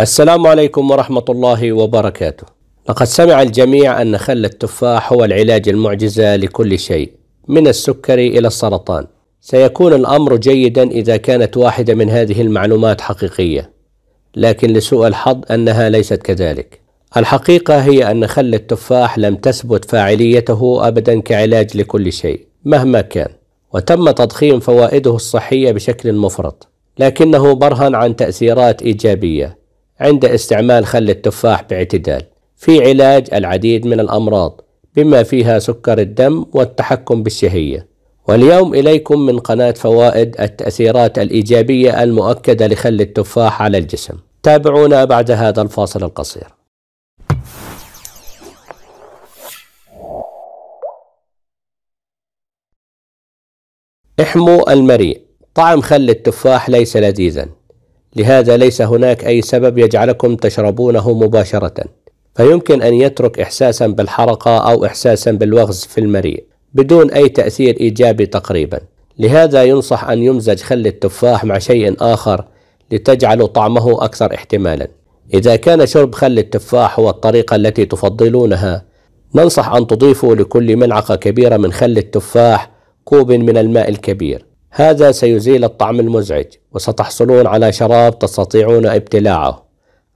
السلام عليكم ورحمة الله وبركاته. لقد سمع الجميع أن خل التفاح هو العلاج المعجزة لكل شيء، من السكري إلى السرطان. سيكون الأمر جيدا إذا كانت واحدة من هذه المعلومات حقيقية، لكن لسوء الحظ أنها ليست كذلك. الحقيقة هي أن خل التفاح لم تثبت فاعليته أبدا كعلاج لكل شيء، مهما كان، وتم تضخيم فوائده الصحية بشكل مفرط، لكنه برهن عن تأثيرات إيجابية. عند استعمال خل التفاح باعتدال في علاج العديد من الأمراض بما فيها سكر الدم والتحكم بالشهية واليوم إليكم من قناة فوائد التأثيرات الإيجابية المؤكدة لخل التفاح على الجسم تابعونا بعد هذا الفاصل القصير احموا المريء طعم خل التفاح ليس لذيذا لهذا ليس هناك أي سبب يجعلكم تشربونه مباشرة فيمكن أن يترك إحساسا بالحرقة أو إحساسا بالوغز في المريء بدون أي تأثير إيجابي تقريبا لهذا ينصح أن يمزج خل التفاح مع شيء آخر لتجعل طعمه أكثر احتمالا إذا كان شرب خل التفاح هو الطريقة التي تفضلونها ننصح أن تضيفوا لكل ملعقة كبيرة من خل التفاح كوب من الماء الكبير هذا سيزيل الطعم المزعج وستحصلون على شراب تستطيعون ابتلاعه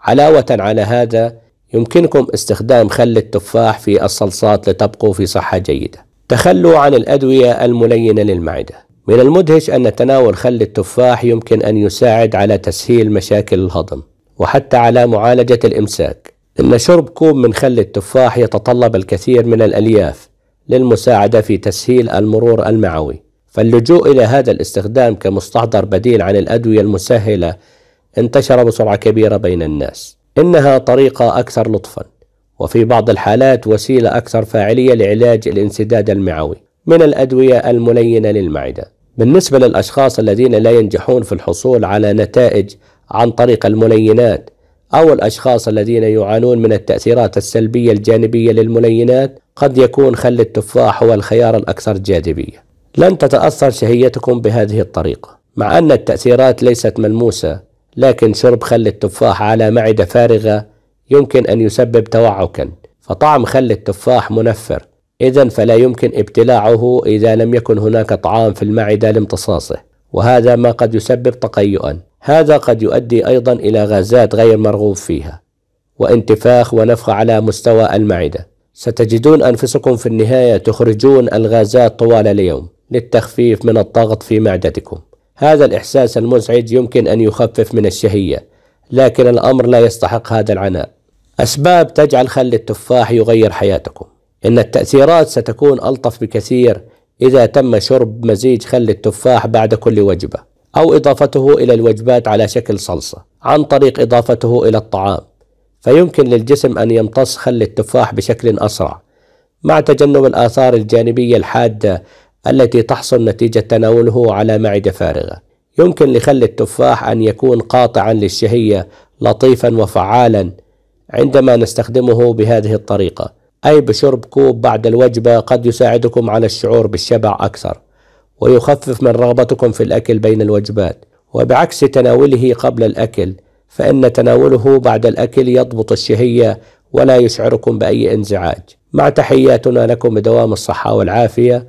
علاوة على هذا يمكنكم استخدام خل التفاح في الصلصات لتبقوا في صحة جيدة تخلوا عن الأدوية الملينة للمعدة من المدهش أن تناول خل التفاح يمكن أن يساعد على تسهيل مشاكل الهضم وحتى على معالجة الإمساك إن شرب كوب من خل التفاح يتطلب الكثير من الألياف للمساعدة في تسهيل المرور المعوي فاللجوء إلى هذا الاستخدام كمستحضر بديل عن الأدوية المسهلة انتشر بسرعة كبيرة بين الناس إنها طريقة أكثر لطفا وفي بعض الحالات وسيلة أكثر فاعلية لعلاج الانسداد المعوي من الأدوية الملينة للمعدة بالنسبة للأشخاص الذين لا ينجحون في الحصول على نتائج عن طريق الملينات أو الأشخاص الذين يعانون من التأثيرات السلبية الجانبية للملينات قد يكون خل التفاح هو الخيار الأكثر جاذبية لن تتأثر شهيتكم بهذه الطريقة مع أن التأثيرات ليست ملموسة لكن شرب خل التفاح على معدة فارغة يمكن أن يسبب توعكا فطعم خل التفاح منفر إذا فلا يمكن ابتلاعه إذا لم يكن هناك طعام في المعدة لامتصاصه وهذا ما قد يسبب تقيؤا هذا قد يؤدي أيضا إلى غازات غير مرغوب فيها وانتفاخ ونفخ على مستوى المعدة ستجدون أنفسكم في النهاية تخرجون الغازات طوال اليوم للتخفيف من الضغط في معدتكم هذا الإحساس المزعج يمكن أن يخفف من الشهية لكن الأمر لا يستحق هذا العناء أسباب تجعل خل التفاح يغير حياتكم إن التأثيرات ستكون ألطف بكثير إذا تم شرب مزيج خل التفاح بعد كل وجبة أو إضافته إلى الوجبات على شكل صلصة عن طريق إضافته إلى الطعام فيمكن للجسم أن يمتص خل التفاح بشكل أسرع مع تجنب الآثار الجانبية الحادة التي تحصل نتيجة تناوله على معدة فارغة يمكن لخل التفاح أن يكون قاطعا للشهية لطيفا وفعالا عندما نستخدمه بهذه الطريقة أي بشرب كوب بعد الوجبة قد يساعدكم على الشعور بالشبع أكثر ويخفف من رغبتكم في الأكل بين الوجبات وبعكس تناوله قبل الأكل فإن تناوله بعد الأكل يضبط الشهية ولا يشعركم بأي انزعاج مع تحياتنا لكم بدوام الصحة والعافية